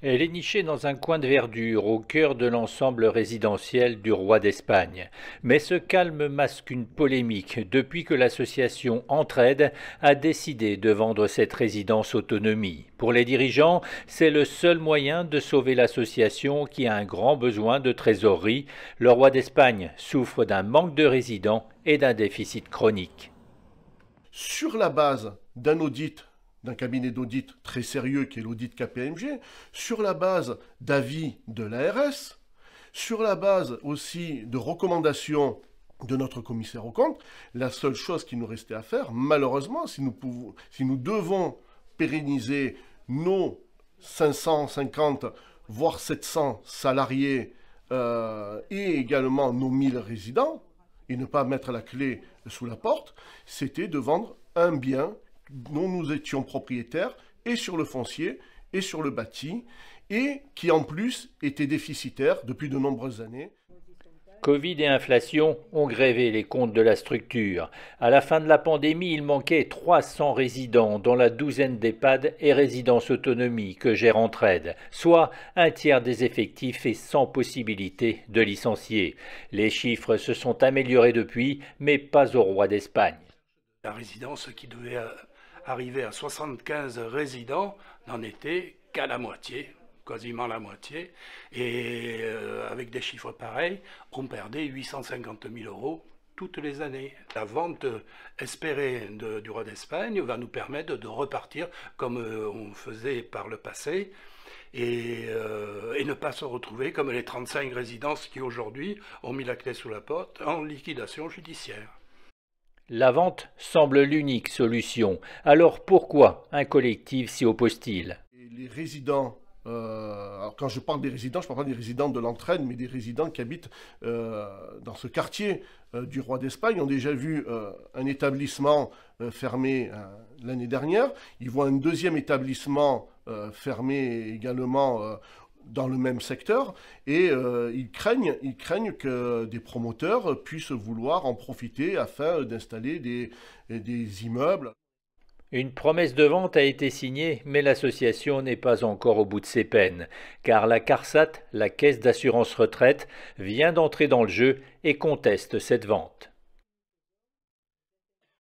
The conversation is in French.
Elle est nichée dans un coin de verdure au cœur de l'ensemble résidentiel du roi d'Espagne. Mais ce calme masque une polémique depuis que l'association Entraide a décidé de vendre cette résidence autonomie. Pour les dirigeants, c'est le seul moyen de sauver l'association qui a un grand besoin de trésorerie. Le roi d'Espagne souffre d'un manque de résidents et d'un déficit chronique. Sur la base d'un audit d'un cabinet d'audit très sérieux qui est l'audit KPMG, sur la base d'avis de l'ARS, sur la base aussi de recommandations de notre commissaire aux comptes, la seule chose qui nous restait à faire, malheureusement, si nous, pouvons, si nous devons pérenniser nos 550, voire 700 salariés euh, et également nos 1000 résidents, et ne pas mettre la clé sous la porte, c'était de vendre un bien dont nous étions propriétaires, et sur le foncier, et sur le bâti, et qui en plus était déficitaire depuis de nombreuses années. Covid et inflation ont grévé les comptes de la structure. À la fin de la pandémie, il manquait 300 résidents, dont la douzaine d'EHPAD et résidences autonomie que gère Entraide, soit un tiers des effectifs et sans possibilité de licencier. Les chiffres se sont améliorés depuis, mais pas au roi d'Espagne. La résidence qui devait euh, arrivé à 75 résidents, n'en était qu'à la moitié, quasiment la moitié. Et euh, avec des chiffres pareils, on perdait 850 000 euros toutes les années. La vente euh, espérée du roi d'Espagne va nous permettre de repartir comme euh, on faisait par le passé et ne pas se retrouver comme les 35 résidences qui aujourd'hui ont mis la clé sous la porte en liquidation judiciaire. La vente semble l'unique solution. Alors pourquoi un collectif s'y oppose-t-il Les résidents euh, alors quand je parle des résidents, je ne parle pas des résidents de l'entraîne, mais des résidents qui habitent euh, dans ce quartier euh, du roi d'Espagne, ont déjà vu un établissement fermé l'année dernière. Ils voient un deuxième établissement fermé également dans le même secteur et euh, ils craignent, que des promoteurs puissent vouloir en profiter afin d'installer des, des immeubles. Une promesse de vente a été signée, mais l'association n'est pas encore au bout de ses peines, car la CARSAT, la caisse d'assurance retraite, vient d'entrer dans le jeu et conteste cette vente.